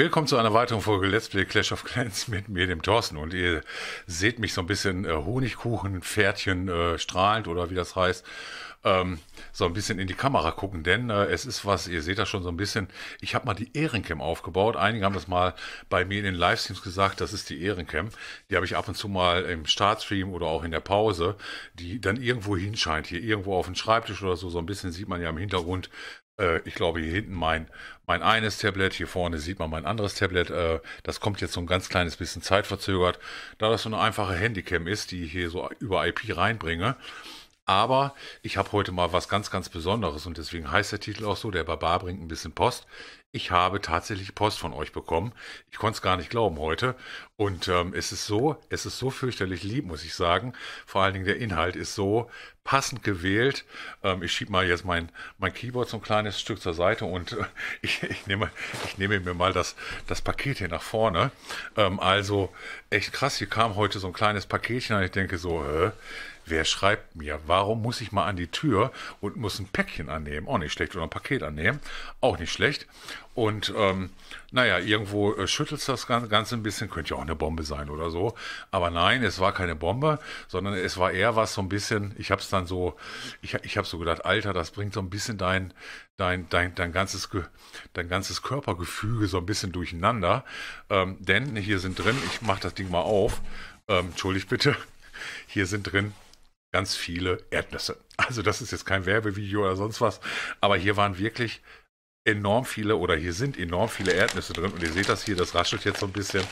Willkommen zu einer weiteren Folge Let's Play Clash of Clans mit mir, dem Thorsten. Und ihr seht mich so ein bisschen äh, Honigkuchen, Pferdchen äh, strahlend oder wie das heißt, ähm, so ein bisschen in die Kamera gucken. Denn äh, es ist was, ihr seht das schon so ein bisschen, ich habe mal die Ehrencam aufgebaut. Einige haben das mal bei mir in den Livestreams gesagt, das ist die Ehrencam. Die habe ich ab und zu mal im Startstream oder auch in der Pause, die dann irgendwo hinscheint, hier irgendwo auf dem Schreibtisch oder so. So ein bisschen sieht man ja im Hintergrund äh, ich glaube, hier hinten mein, mein eines Tablet, hier vorne sieht man mein anderes Tablet. Äh, das kommt jetzt so ein ganz kleines bisschen zeitverzögert, da das so eine einfache Handycam ist, die ich hier so über IP reinbringe. Aber ich habe heute mal was ganz, ganz Besonderes und deswegen heißt der Titel auch so, der Barbar bringt ein bisschen Post ich habe tatsächlich Post von euch bekommen. Ich konnte es gar nicht glauben heute. Und ähm, es ist so, es ist so fürchterlich lieb, muss ich sagen. Vor allen Dingen der Inhalt ist so passend gewählt. Ähm, ich schiebe mal jetzt mein, mein Keyboard so ein kleines Stück zur Seite und äh, ich, ich, nehme, ich nehme mir mal das, das Paket hier nach vorne. Ähm, also echt krass, hier kam heute so ein kleines Paketchen und ich denke so, äh, Wer schreibt mir? Warum muss ich mal an die Tür und muss ein Päckchen annehmen? Auch nicht schlecht. Oder ein Paket annehmen. Auch nicht schlecht. Und ähm, naja, irgendwo äh, schüttelt das Ganze ein bisschen. Könnte ja auch eine Bombe sein oder so. Aber nein, es war keine Bombe, sondern es war eher was so ein bisschen. Ich habe es dann so, ich, ich habe so gedacht, Alter, das bringt so ein bisschen dein, dein, dein, dein, ganzes, dein ganzes Körpergefüge so ein bisschen durcheinander. Ähm, denn hier sind drin, ich mache das Ding mal auf. Ähm, Entschuldigt bitte. Hier sind drin ganz viele Erdnüsse. Also das ist jetzt kein Werbevideo oder sonst was, aber hier waren wirklich enorm viele oder hier sind enorm viele Erdnüsse drin und ihr seht das hier, das raschelt jetzt so ein bisschen.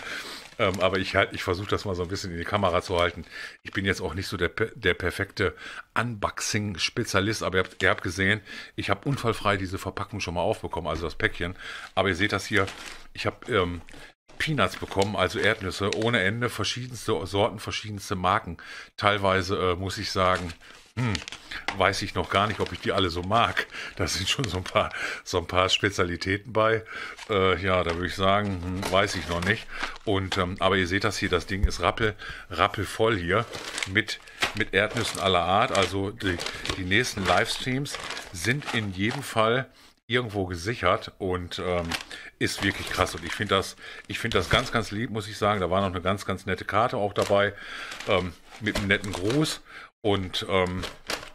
Ähm, aber ich halt, ich versuche das mal so ein bisschen in die Kamera zu halten. Ich bin jetzt auch nicht so der, der perfekte Unboxing-Spezialist, aber ihr habt, ihr habt gesehen, ich habe unfallfrei diese Verpackung schon mal aufbekommen, also das Päckchen. Aber ihr seht das hier, ich habe ähm, Peanuts bekommen, also Erdnüsse ohne Ende, verschiedenste Sorten, verschiedenste Marken. Teilweise äh, muss ich sagen, hm, weiß ich noch gar nicht, ob ich die alle so mag. Da sind schon so ein paar, so ein paar Spezialitäten bei. Äh, ja, da würde ich sagen, hm, weiß ich noch nicht. Und ähm, aber ihr seht das hier, das Ding ist rappel, rappelvoll hier mit mit Erdnüssen aller Art. Also die, die nächsten Livestreams sind in jedem Fall irgendwo gesichert und ähm, ist wirklich krass. Und ich finde das, ich das ganz, ganz lieb, muss ich sagen. Da war noch eine ganz, ganz nette Karte auch dabei ähm, mit einem netten Gruß. Und ähm,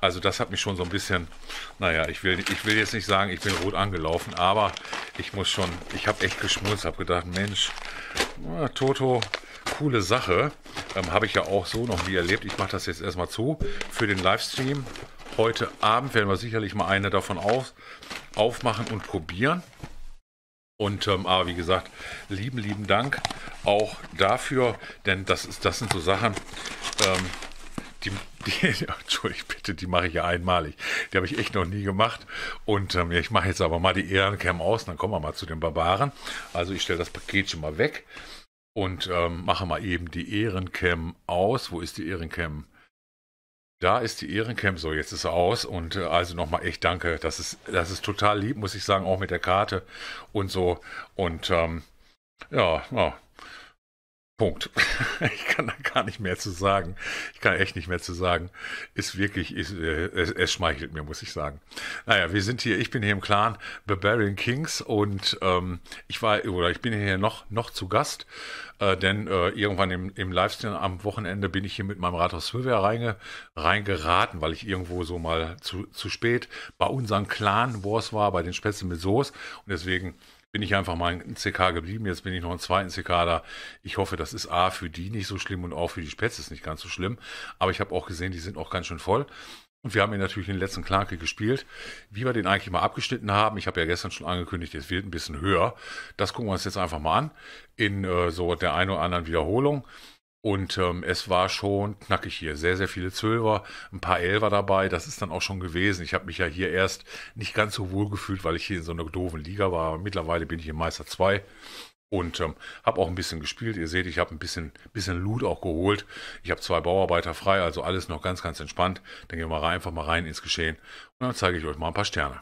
also das hat mich schon so ein bisschen, naja, ich will, ich will jetzt nicht sagen, ich bin rot angelaufen, aber ich muss schon, ich habe echt geschmunzt, habe gedacht, Mensch, na, Toto, coole Sache. Ähm, habe ich ja auch so noch nie erlebt. Ich mache das jetzt erstmal zu für den Livestream. Heute Abend werden wir sicherlich mal eine davon auf, aufmachen und probieren. Und ähm, aber wie gesagt, lieben, lieben Dank auch dafür, denn das, ist, das sind so Sachen, ähm, die, die Entschuldigung, bitte, die mache ich ja einmalig. Die habe ich echt noch nie gemacht. Und ähm, ich mache jetzt aber mal die Ehrencam aus, dann kommen wir mal zu den Barbaren. Also ich stelle das Paket schon mal weg und ähm, mache mal eben die Ehrencam aus. Wo ist die Ehrencam? Da ist die Ehrencamp so, jetzt ist sie aus. Und äh, also nochmal echt danke. Das ist, das ist total lieb, muss ich sagen, auch mit der Karte und so. Und ähm, ja, ja, Punkt. Ich kann da gar nicht mehr zu sagen. Ich kann echt nicht mehr zu sagen. Ist wirklich, ist, äh, es, es, schmeichelt mir, muss ich sagen. Naja, wir sind hier, ich bin hier im Clan Barbarian Kings und ähm, ich war, oder ich bin hier noch, noch zu Gast, äh, denn äh, irgendwann im, im Livestream am Wochenende bin ich hier mit meinem Rathaus Silvia reinge, reingeraten, weil ich irgendwo so mal zu, zu spät bei unseren Clan Wars war, bei den Spätzle mit Soos und deswegen bin ich einfach mal in CK geblieben. Jetzt bin ich noch im zweiten CK da. Ich hoffe, das ist A für die nicht so schlimm und auch für die Spätze ist nicht ganz so schlimm. Aber ich habe auch gesehen, die sind auch ganz schön voll. Und wir haben ihn natürlich den letzten Klanke gespielt. Wie wir den eigentlich mal abgeschnitten haben, ich habe ja gestern schon angekündigt, es wird ein bisschen höher. Das gucken wir uns jetzt einfach mal an in äh, so der einen oder anderen Wiederholung. Und ähm, es war schon knackig hier. Sehr, sehr viele Zwölfer, ein paar Elfer dabei. Das ist dann auch schon gewesen. Ich habe mich ja hier erst nicht ganz so wohl gefühlt, weil ich hier in so einer doofen Liga war. Mittlerweile bin ich im Meister 2 und ähm, habe auch ein bisschen gespielt. Ihr seht, ich habe ein bisschen, bisschen Loot auch geholt. Ich habe zwei Bauarbeiter frei, also alles noch ganz, ganz entspannt. Dann gehen wir rein, einfach mal rein ins Geschehen und dann zeige ich euch mal ein paar Sterne.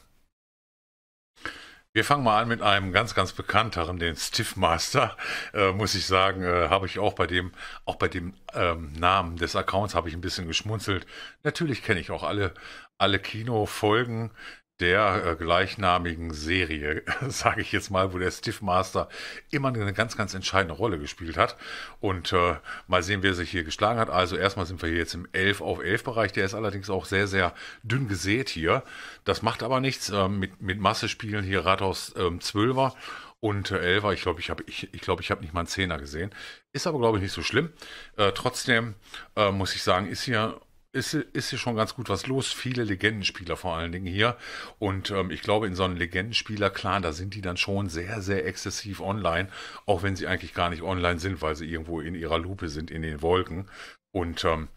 Wir fangen mal an mit einem ganz, ganz bekannteren, den Stiffmaster, äh, muss ich sagen, äh, habe ich auch bei dem, auch bei dem ähm, Namen des Accounts habe ich ein bisschen geschmunzelt. Natürlich kenne ich auch alle, alle Kinofolgen, der äh, gleichnamigen Serie, sage ich jetzt mal, wo der Stiff Master immer eine ganz, ganz entscheidende Rolle gespielt hat. Und äh, mal sehen, wer sich hier geschlagen hat. Also erstmal sind wir hier jetzt im 11 auf 11 Bereich. Der ist allerdings auch sehr, sehr dünn gesät hier. Das macht aber nichts. Äh, mit, mit Masse spielen hier Rathaus ähm, 12er und äh, Elfer. Ich glaube, ich habe ich, ich glaub, ich hab nicht mal einen 10er gesehen. Ist aber, glaube ich, nicht so schlimm. Äh, trotzdem äh, muss ich sagen, ist hier ist, ist hier schon ganz gut was los. Viele Legendenspieler vor allen Dingen hier. Und ähm, ich glaube, in so einem Legendenspieler, klar, da sind die dann schon sehr, sehr exzessiv online, auch wenn sie eigentlich gar nicht online sind, weil sie irgendwo in ihrer Lupe sind, in den Wolken. Und ähm,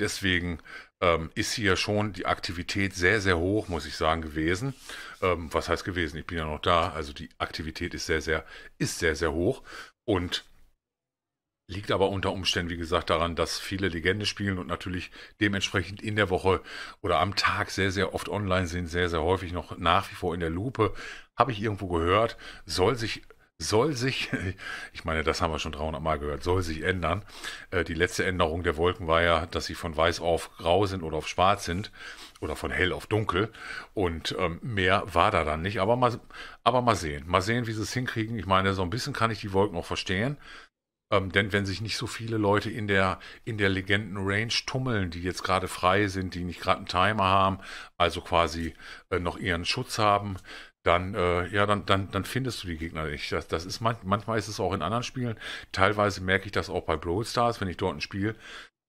deswegen ähm, ist hier schon die Aktivität sehr, sehr hoch, muss ich sagen, gewesen. Ähm, was heißt gewesen? Ich bin ja noch da. Also die Aktivität ist sehr, sehr, ist sehr, sehr hoch. Und Liegt aber unter Umständen, wie gesagt, daran, dass viele Legende spielen und natürlich dementsprechend in der Woche oder am Tag sehr, sehr oft online sind, sehr, sehr häufig noch nach wie vor in der Lupe. Habe ich irgendwo gehört, soll sich soll sich, ich meine, das haben wir schon 300 Mal gehört, soll sich ändern. Äh, die letzte Änderung der Wolken war ja, dass sie von weiß auf grau sind oder auf schwarz sind oder von hell auf dunkel. Und ähm, mehr war da dann nicht. Aber mal, aber mal sehen. Mal sehen, wie sie es hinkriegen. Ich meine, so ein bisschen kann ich die Wolken auch verstehen. Ähm, denn wenn sich nicht so viele Leute in der, in der Legenden-Range tummeln, die jetzt gerade frei sind, die nicht gerade einen Timer haben, also quasi äh, noch ihren Schutz haben, dann, äh, ja, dann, dann, dann findest du die Gegner nicht. Das, das ist man, manchmal ist es auch in anderen Spielen. Teilweise merke ich das auch bei Brawl Stars, wenn ich dort ein Spiel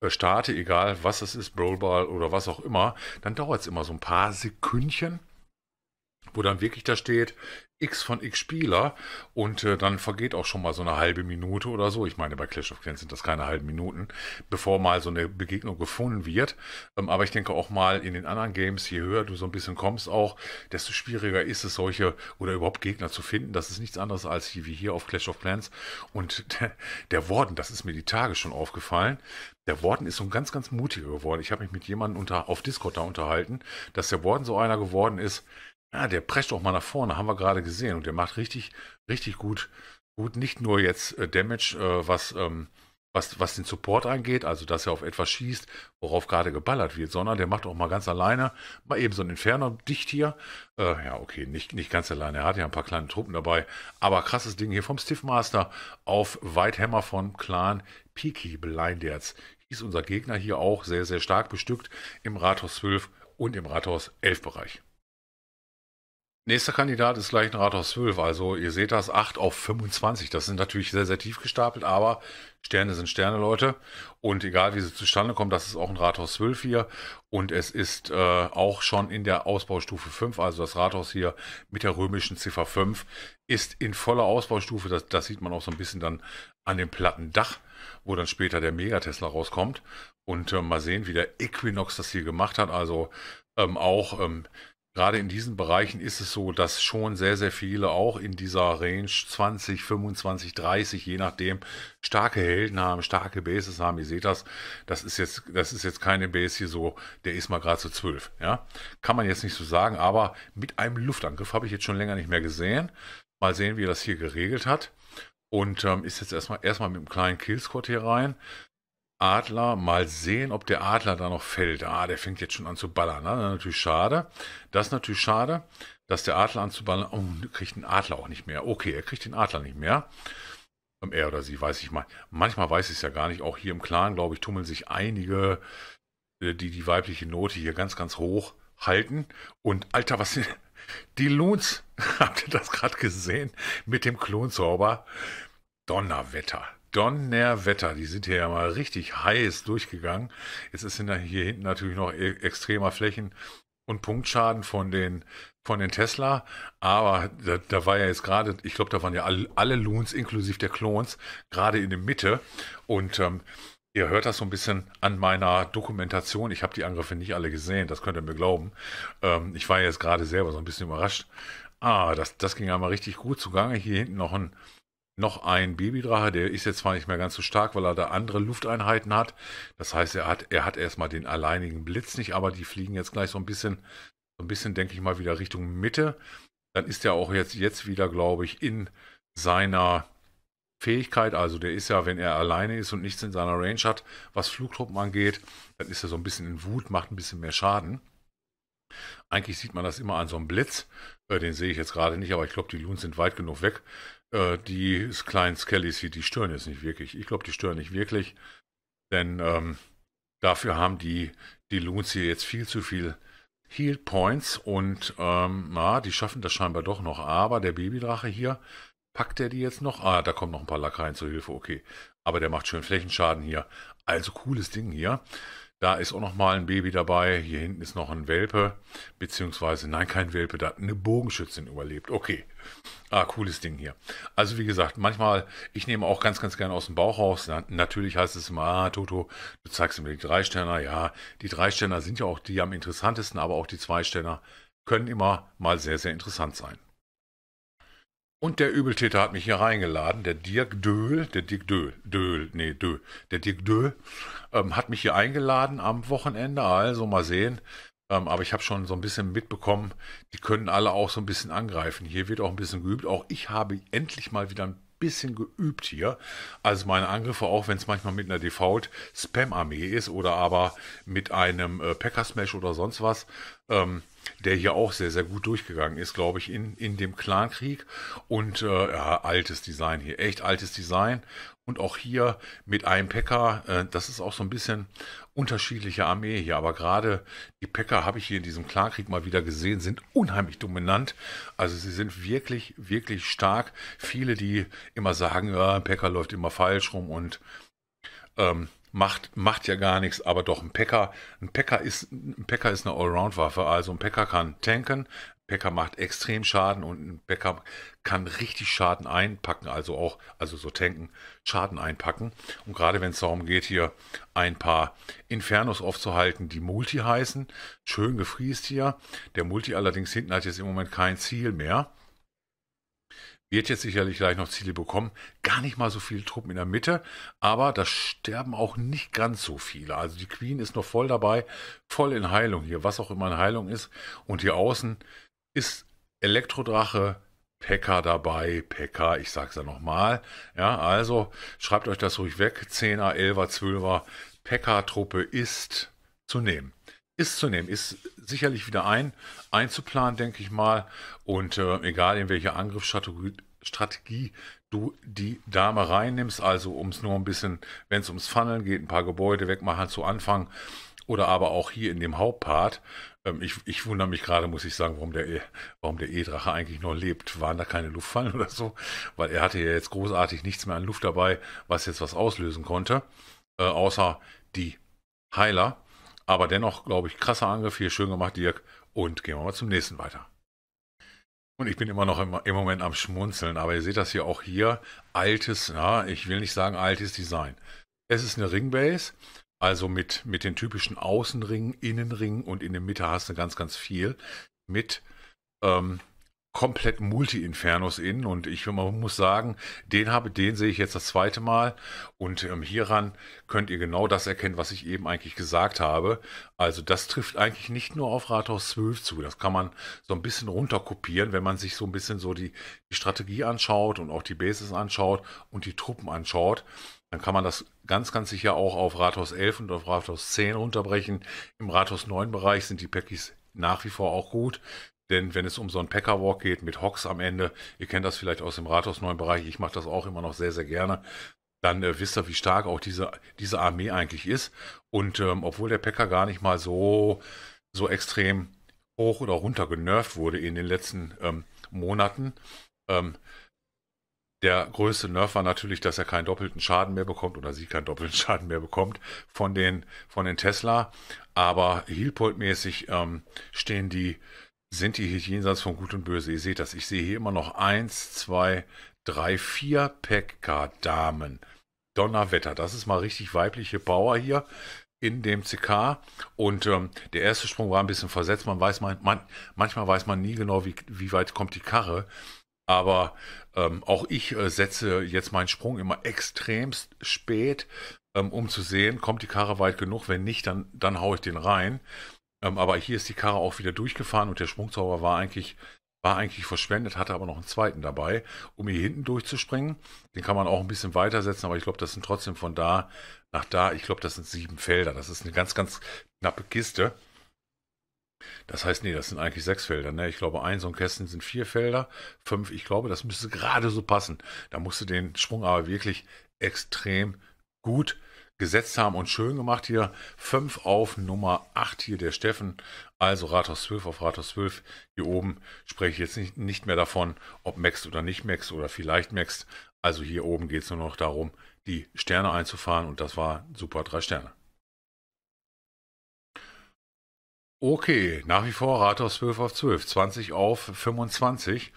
äh, starte, egal was es ist, Brawl Ball oder was auch immer, dann dauert es immer so ein paar Sekündchen, wo dann wirklich da steht X von X Spieler und äh, dann vergeht auch schon mal so eine halbe Minute oder so. Ich meine, bei Clash of Clans sind das keine halben Minuten, bevor mal so eine Begegnung gefunden wird. Ähm, aber ich denke auch mal in den anderen Games, je höher du so ein bisschen kommst auch, desto schwieriger ist es, solche oder überhaupt Gegner zu finden. Das ist nichts anderes als hier, wie hier auf Clash of Clans. Und der, der Warden, das ist mir die Tage schon aufgefallen, der Worden ist so ein ganz, ganz mutiger geworden. Ich habe mich mit jemandem unter, auf Discord da unterhalten, dass der Worden so einer geworden ist, ja, der prescht auch mal nach vorne, haben wir gerade gesehen. Und der macht richtig, richtig gut, gut nicht nur jetzt äh, Damage, äh, was, ähm, was, was den Support angeht, also dass er auf etwas schießt, worauf gerade geballert wird, sondern der macht auch mal ganz alleine, mal eben so ein Inferno dicht hier. Äh, ja, okay, nicht, nicht ganz alleine, er hat ja ein paar kleine Truppen dabei, aber krasses Ding hier vom Stiffmaster auf Whitehammer von Clan Peaky Blinderts. Hieß unser Gegner hier auch sehr, sehr stark bestückt im Rathaus 12 und im Rathaus 11 Bereich. Nächster Kandidat ist gleich ein Rathaus 12. Also ihr seht das, 8 auf 25. Das sind natürlich sehr, sehr tief gestapelt, aber Sterne sind Sterne, Leute. Und egal wie sie zustande kommen, das ist auch ein Rathaus 12 hier. Und es ist äh, auch schon in der Ausbaustufe 5, also das Rathaus hier mit der römischen Ziffer 5, ist in voller Ausbaustufe. Das, das sieht man auch so ein bisschen dann an dem platten Dach, wo dann später der Megatesla rauskommt. Und äh, mal sehen, wie der Equinox das hier gemacht hat. Also ähm, auch... Ähm, Gerade in diesen Bereichen ist es so, dass schon sehr, sehr viele auch in dieser Range 20, 25, 30, je nachdem, starke Helden haben, starke Bases haben. Ihr seht das, das ist jetzt, das ist jetzt keine Base hier so, der ist mal gerade so 12. Ja? Kann man jetzt nicht so sagen, aber mit einem Luftangriff habe ich jetzt schon länger nicht mehr gesehen. Mal sehen, wie er das hier geregelt hat. Und ähm, ist jetzt erstmal erstmal mit einem kleinen Killsquad hier rein. Adler. Mal sehen, ob der Adler da noch fällt. Ah, der fängt jetzt schon an zu ballern. Ne? Natürlich schade. Das ist natürlich schade, dass der Adler anzuballern. zu ballern. Oh, kriegt den Adler auch nicht mehr. Okay, er kriegt den Adler nicht mehr. Ähm, er oder sie, weiß ich mal. Manchmal weiß ich es ja gar nicht. Auch hier im Clan, glaube ich, tummeln sich einige, äh, die die weibliche Note hier ganz, ganz hoch halten. Und Alter, was sind die Loons? Habt ihr das gerade gesehen? Mit dem Klonzauber. Donnerwetter. Donnerwetter, die sind hier ja mal richtig heiß durchgegangen. Jetzt ist hier hinten natürlich noch e-, extremer Flächen- und Punktschaden von den, von den Tesla. Aber da, da war ja jetzt gerade, ich glaube, da waren ja alle, alle Loons inklusive der Klons gerade in der Mitte. Und ähm, Ihr hört das so ein bisschen an meiner Dokumentation. Ich habe die Angriffe nicht alle gesehen, das könnt ihr mir glauben. Ähm, ich war jetzt gerade selber so ein bisschen überrascht. Ah, das, das ging ja mal richtig gut zugange. Hier hinten noch ein, noch ein Babydrache, der ist jetzt zwar nicht mehr ganz so stark, weil er da andere Lufteinheiten hat. Das heißt, er hat, er hat erstmal den alleinigen Blitz nicht, aber die fliegen jetzt gleich so ein bisschen, so ein bisschen, denke ich mal, wieder Richtung Mitte. Dann ist er auch jetzt, jetzt wieder, glaube ich, in seiner Fähigkeit. Also der ist ja, wenn er alleine ist und nichts in seiner Range hat, was Flugtruppen angeht, dann ist er so ein bisschen in Wut, macht ein bisschen mehr Schaden. Eigentlich sieht man das immer an so einem Blitz. Äh, den sehe ich jetzt gerade nicht, aber ich glaube, die Loons sind weit genug weg. Äh, die kleinen Skellys hier, die stören jetzt nicht wirklich. Ich glaube, die stören nicht wirklich. Denn ähm, dafür haben die, die Loons hier jetzt viel zu viel Heal Points und ähm, na, die schaffen das scheinbar doch noch. Aber der Babydrache hier, packt er die jetzt noch? Ah, da kommen noch ein paar Lakaien zur Hilfe, okay. Aber der macht schön Flächenschaden hier. Also cooles Ding hier. Da ist auch nochmal ein Baby dabei. Hier hinten ist noch ein Welpe. Beziehungsweise, nein, kein Welpe, da hat eine Bogenschützin überlebt. Okay. Ah, cooles Ding hier. Also wie gesagt, manchmal, ich nehme auch ganz, ganz gerne aus dem Bauch raus. natürlich heißt es immer, ah, Toto, du zeigst mir die Dreisterner. Ja, die Dreisterner sind ja auch die am interessantesten, aber auch die Zweisterner können immer mal sehr, sehr interessant sein. Und der Übeltäter hat mich hier reingeladen, der Dirk Döhl, der Dirk Döhl, Döhl, nee, Döhl, der Dirk Döhl, ähm, hat mich hier eingeladen am Wochenende, also mal sehen. Ähm, aber ich habe schon so ein bisschen mitbekommen, die können alle auch so ein bisschen angreifen. Hier wird auch ein bisschen geübt. Auch ich habe endlich mal wieder ein bisschen geübt hier. Also meine Angriffe, auch wenn es manchmal mit einer Default Spam-Armee ist oder aber mit einem äh, Packer-Smash oder sonst was, ähm, der hier auch sehr, sehr gut durchgegangen ist, glaube ich, in, in dem Clankrieg. Und äh, ja, altes Design hier, echt altes Design. Und auch hier mit einem Packer, äh, das ist auch so ein bisschen unterschiedliche Armee hier. Aber gerade die Packer habe ich hier in diesem Klarkrieg mal wieder gesehen, sind unheimlich dominant. Also sie sind wirklich, wirklich stark. Viele, die immer sagen, ja, Packer läuft immer falsch rum und ähm, macht, macht ja gar nichts, aber doch ein Packer, ein Packer ist, ein Packer ist eine Allround-Waffe. Also ein Packer kann tanken, ein Packer macht extrem Schaden und ein Packer kann richtig Schaden einpacken, also auch, also so tanken, Schaden einpacken. Und gerade wenn es darum geht, hier ein paar Infernos aufzuhalten, die Multi heißen, schön gefriest hier. Der Multi allerdings hinten hat jetzt im Moment kein Ziel mehr wird jetzt sicherlich gleich noch Ziele bekommen. Gar nicht mal so viele Truppen in der Mitte, aber da sterben auch nicht ganz so viele. Also die Queen ist noch voll dabei, voll in Heilung hier, was auch immer in Heilung ist. Und hier außen ist Elektrodrache, Pekka dabei, Pekka, ich sag's ja nochmal. Ja, also schreibt euch das ruhig weg. 10er, 11er, 12er, Pekka-Truppe ist zu nehmen ist zu nehmen, ist sicherlich wieder ein, einzuplanen, denke ich mal. Und äh, egal in welche Angriffsstrategie Strategie, du die Dame reinnimmst, also um es nur ein bisschen, wenn es ums Funneln geht, ein paar Gebäude wegmachen zu Anfang oder aber auch hier in dem Hauptpart. Ähm, ich, ich, wundere mich gerade, muss ich sagen, warum der, e, warum der E-Drache eigentlich noch lebt. Waren da keine Luftfallen oder so? Weil er hatte ja jetzt großartig nichts mehr an Luft dabei, was jetzt was auslösen konnte, äh, außer die Heiler. Aber dennoch, glaube ich, krasser Angriff hier. Schön gemacht, Dirk. Und gehen wir mal zum nächsten weiter. Und ich bin immer noch im, im Moment am Schmunzeln, aber ihr seht das hier auch hier. Altes, ja, ich will nicht sagen altes Design. Es ist eine Ringbase, also mit, mit den typischen Außenringen, Innenringen und in der Mitte hast du ganz, ganz viel mit ähm, komplett Multi-Infernos in und ich muss sagen, den habe, den sehe ich jetzt das zweite Mal und ähm, hieran könnt ihr genau das erkennen, was ich eben eigentlich gesagt habe. Also das trifft eigentlich nicht nur auf Rathaus 12 zu, das kann man so ein bisschen runterkopieren, wenn man sich so ein bisschen so die, die Strategie anschaut und auch die Bases anschaut und die Truppen anschaut dann kann man das ganz, ganz sicher auch auf Rathaus 11 und auf Rathaus 10 runterbrechen. Im Rathaus 9 Bereich sind die Packys nach wie vor auch gut. Denn wenn es um so einen Packerwalk geht mit Hocks am Ende, ihr kennt das vielleicht aus dem Rathaus neuen Bereich, ich mache das auch immer noch sehr, sehr gerne, dann äh, wisst ihr, wie stark auch diese, diese Armee eigentlich ist. Und ähm, obwohl der Packer gar nicht mal so, so extrem hoch oder runter genervt wurde in den letzten ähm, Monaten, ähm, der größte Nerf war natürlich, dass er keinen doppelten Schaden mehr bekommt oder sie keinen doppelten Schaden mehr bekommt von den, von den Tesla. Aber Healpoint-mäßig ähm, stehen die sind die hier jenseits von Gut und Böse. Ihr seht das, ich sehe hier immer noch eins, zwei, drei, vier Pekka-Damen. Donnerwetter, das ist mal richtig weibliche Power hier in dem CK. Und ähm, der erste Sprung war ein bisschen versetzt. Man weiß man, man, manchmal weiß man nie genau, wie, wie weit kommt die Karre. Aber ähm, auch ich äh, setze jetzt meinen Sprung immer extremst spät, ähm, um zu sehen, kommt die Karre weit genug. Wenn nicht, dann, dann haue ich den rein. Ähm, aber hier ist die Karre auch wieder durchgefahren und der Sprungzauber war eigentlich, war eigentlich verschwendet, hatte aber noch einen zweiten dabei, um hier hinten durchzuspringen. Den kann man auch ein bisschen weitersetzen, aber ich glaube, das sind trotzdem von da nach da, ich glaube, das sind sieben Felder. Das ist eine ganz, ganz knappe Kiste. Das heißt, nee, das sind eigentlich sechs Felder. Ne? Ich glaube, ein so ein Kästen sind vier Felder, fünf, ich glaube, das müsste gerade so passen. Da musst du den Sprung aber wirklich extrem gut gesetzt haben und schön gemacht hier. 5 auf Nummer 8 hier der Steffen. Also Rathaus 12 auf Rathaus 12. Hier oben spreche ich jetzt nicht, nicht mehr davon, ob Max oder nicht Max oder vielleicht Max. Also hier oben geht es nur noch darum, die Sterne einzufahren und das war super 3 Sterne. Okay, nach wie vor Rathaus 12 auf 12, 20 auf 25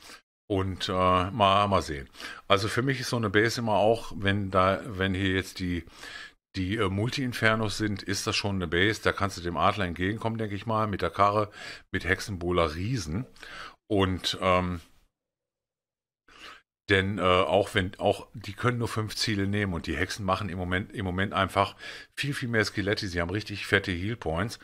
und äh, mal, mal sehen. Also für mich ist so eine Base immer auch, wenn da, wenn hier jetzt die, die äh, Multi-Infernos sind, ist das schon eine Base. Da kannst du dem Adler entgegenkommen, denke ich mal, mit der Karre, mit Hexenbohler Riesen. Und ähm, denn äh, auch wenn, auch die können nur fünf Ziele nehmen und die Hexen machen im Moment, im Moment einfach viel, viel mehr Skelette. Sie haben richtig fette Heal Points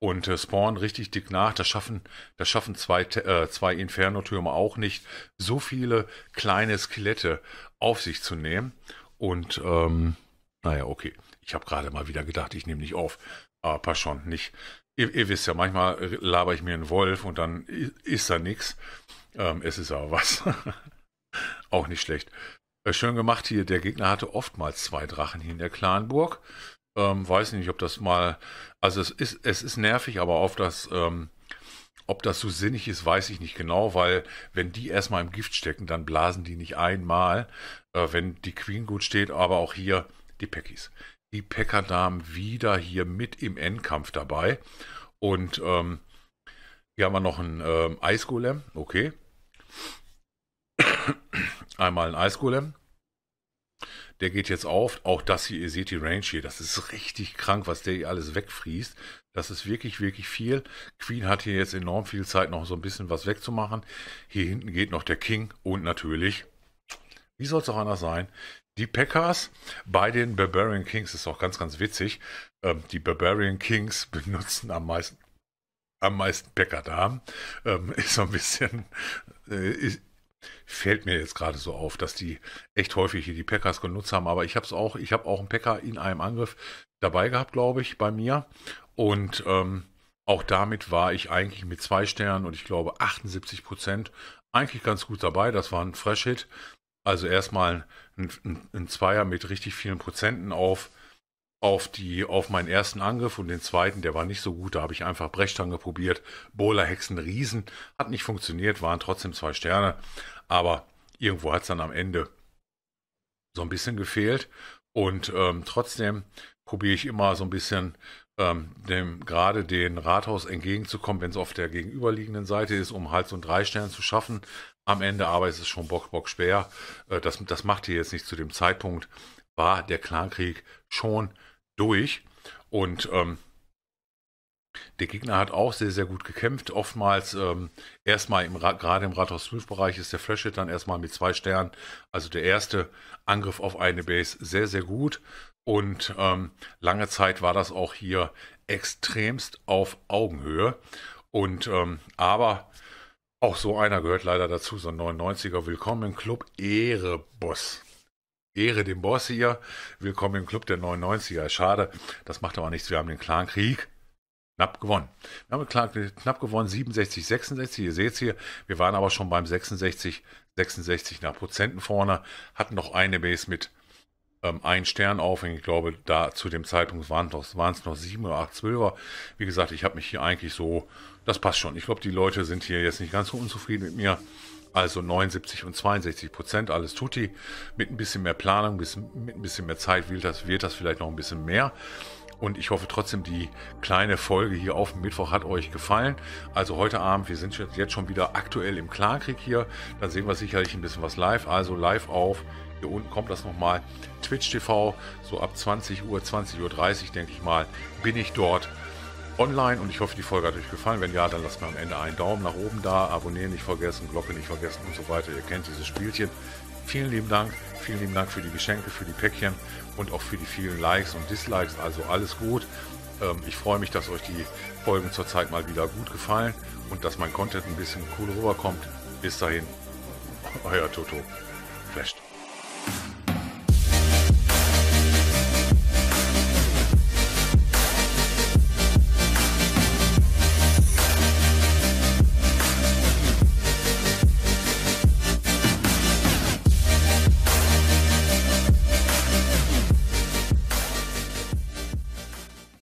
und äh, spawnen richtig dick nach. Das schaffen, das schaffen zwei, äh, zwei Inferno-Türme auch nicht, so viele kleine Skelette auf sich zu nehmen. Und ähm, naja, okay. Ich habe gerade mal wieder gedacht, ich nehme nicht auf. Aber passt schon nicht. Ihr, ihr, wisst ja, manchmal äh, laber ich mir einen Wolf und dann ist da nichts. Ähm, es ist aber was. Auch nicht schlecht. Äh, schön gemacht hier. Der Gegner hatte oftmals zwei Drachen hier in der Clanburg. Ähm, weiß nicht, ob das mal. Also es ist, es ist nervig, aber auf das. Ähm, ob das so sinnig ist, weiß ich nicht genau, weil wenn die erstmal im Gift stecken, dann blasen die nicht einmal, äh, wenn die Queen gut steht, aber auch hier die Packies die Packer-Damen wieder hier mit im Endkampf dabei. Und ähm, hier haben wir noch einen ähm, Eisgolem. Okay. Einmal ein Eisgolem. Der geht jetzt auf. Auch das hier, ihr seht die Range hier. Das ist richtig krank, was der hier alles wegfriest. Das ist wirklich, wirklich viel. Queen hat hier jetzt enorm viel Zeit, noch so ein bisschen was wegzumachen. Hier hinten geht noch der King und natürlich, wie soll es auch anders sein, die Packers bei den Barbarian Kings. ist auch ganz, ganz witzig. Ähm, die Barbarian Kings benutzen am meisten, am meisten Packerdarm. Ähm, ist so ein bisschen, äh, ist, fällt mir jetzt gerade so auf, dass die echt häufig hier die Packers genutzt haben. Aber ich habe es auch, ich habe auch einen Packer in einem Angriff dabei gehabt, glaube ich, bei mir. Und ähm, auch damit war ich eigentlich mit zwei Sternen und ich glaube 78 Prozent eigentlich ganz gut dabei. Das war ein Fresh Hit. Also erstmal ein ein, einen Zweier mit richtig vielen Prozenten auf, auf, die, auf meinen ersten Angriff und den zweiten, der war nicht so gut, da habe ich einfach Brechstange probiert, Bowler, Hexen, Riesen, hat nicht funktioniert, waren trotzdem zwei Sterne, aber irgendwo hat es dann am Ende so ein bisschen gefehlt und ähm, trotzdem probiere ich immer so ein bisschen ähm, dem gerade den Rathaus entgegenzukommen, wenn es auf der gegenüberliegenden Seite ist, um halt so ein drei sterne zu schaffen. Am Ende aber es ist schon bock, bock schwer. Äh, das, das macht ihr jetzt nicht zu dem Zeitpunkt. War der Clankrieg schon durch. Und ähm, der Gegner hat auch sehr, sehr gut gekämpft. Oftmals ähm, erstmal im gerade im Rathaus 5 Bereich ist der Flash dann erstmal mit zwei Sternen. Also der erste Angriff auf eine Base sehr, sehr gut. Und ähm, lange Zeit war das auch hier extremst auf Augenhöhe. Und ähm, aber auch so einer gehört leider dazu, so ein 99er. Willkommen im Club Ehre, Boss. Ehre dem Boss hier. Willkommen im Club der 99er. Schade, das macht aber nichts. Wir haben den Clan-Krieg knapp gewonnen. Wir haben klar, knapp gewonnen, 67, 66. Ihr seht es hier, wir waren aber schon beim 66, 66 nach Prozenten vorne, hatten noch eine Base mit ähm, einen Stern aufhängen. Ich glaube, da zu dem Zeitpunkt waren es noch, noch sieben oder acht Zwölfer. Wie gesagt, ich habe mich hier eigentlich so, das passt schon. Ich glaube, die Leute sind hier jetzt nicht ganz so unzufrieden mit mir. Also 79 und 62 Prozent, alles tut die. Mit ein bisschen mehr Planung, bisschen, mit ein bisschen mehr Zeit wird das, wird das vielleicht noch ein bisschen mehr. Und ich hoffe trotzdem, die kleine Folge hier auf dem Mittwoch hat euch gefallen. Also heute Abend, wir sind jetzt schon wieder aktuell im Klarkrieg hier. Da sehen wir sicherlich ein bisschen was live. Also live auf hier unten kommt das nochmal. Twitch TV, so ab 20 Uhr, 20.30 Uhr, denke ich mal, bin ich dort online und ich hoffe, die Folge hat euch gefallen. Wenn ja, dann lasst mir am Ende einen Daumen nach oben da, abonnieren nicht vergessen, Glocke nicht vergessen und so weiter. Ihr kennt dieses Spielchen. Vielen lieben Dank, vielen lieben Dank für die Geschenke, für die Päckchen und auch für die vielen Likes und Dislikes. Also alles gut. Ähm, ich freue mich, dass euch die Folgen zurzeit mal wieder gut gefallen und dass mein Content ein bisschen cool rüberkommt. Bis dahin, euer Toto. Flasht.